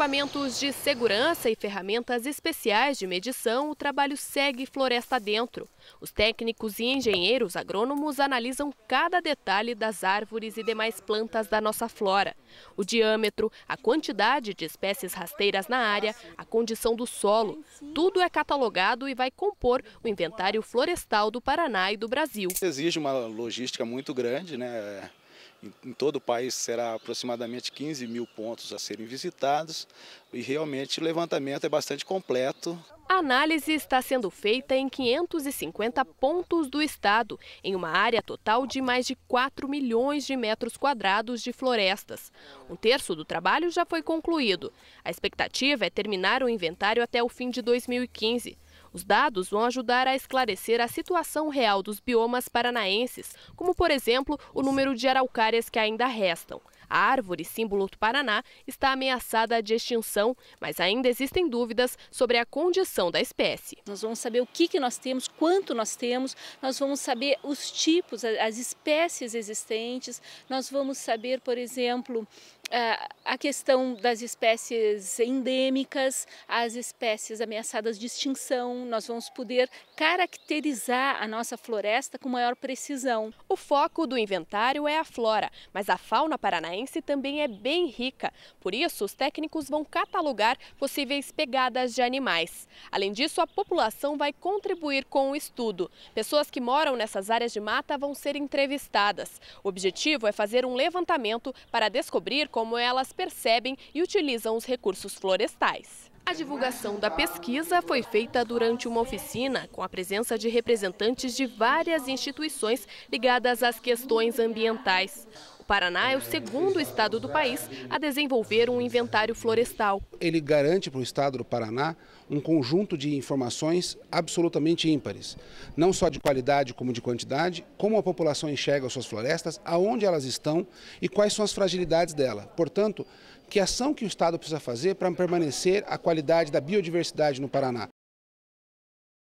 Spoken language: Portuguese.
equipamentos de segurança e ferramentas especiais de medição, o trabalho segue floresta dentro. Os técnicos e engenheiros agrônomos analisam cada detalhe das árvores e demais plantas da nossa flora. O diâmetro, a quantidade de espécies rasteiras na área, a condição do solo. Tudo é catalogado e vai compor o inventário florestal do Paraná e do Brasil. Exige uma logística muito grande, né? Em todo o país será aproximadamente 15 mil pontos a serem visitados e realmente o levantamento é bastante completo. A análise está sendo feita em 550 pontos do estado, em uma área total de mais de 4 milhões de metros quadrados de florestas. Um terço do trabalho já foi concluído. A expectativa é terminar o inventário até o fim de 2015. Os dados vão ajudar a esclarecer a situação real dos biomas paranaenses, como, por exemplo, o número de araucárias que ainda restam. A árvore, símbolo do Paraná, está ameaçada de extinção, mas ainda existem dúvidas sobre a condição da espécie. Nós vamos saber o que, que nós temos, quanto nós temos, nós vamos saber os tipos, as espécies existentes, nós vamos saber, por exemplo, a questão das espécies endêmicas, as espécies ameaçadas de extinção, nós vamos poder caracterizar a nossa floresta com maior precisão. O foco do inventário é a flora, mas a fauna paranaense também é bem rica. Por isso, os técnicos vão catalogar possíveis pegadas de animais. Além disso, a população vai contribuir com o estudo. Pessoas que moram nessas áreas de mata vão ser entrevistadas. O objetivo é fazer um levantamento para descobrir como como elas percebem e utilizam os recursos florestais. A divulgação da pesquisa foi feita durante uma oficina com a presença de representantes de várias instituições ligadas às questões ambientais. Paraná é o segundo estado do país a desenvolver um inventário florestal. Ele garante para o estado do Paraná um conjunto de informações absolutamente ímpares, não só de qualidade como de quantidade, como a população enxerga as suas florestas, aonde elas estão e quais são as fragilidades dela. Portanto, que ação que o Estado precisa fazer para permanecer a qualidade da biodiversidade no Paraná?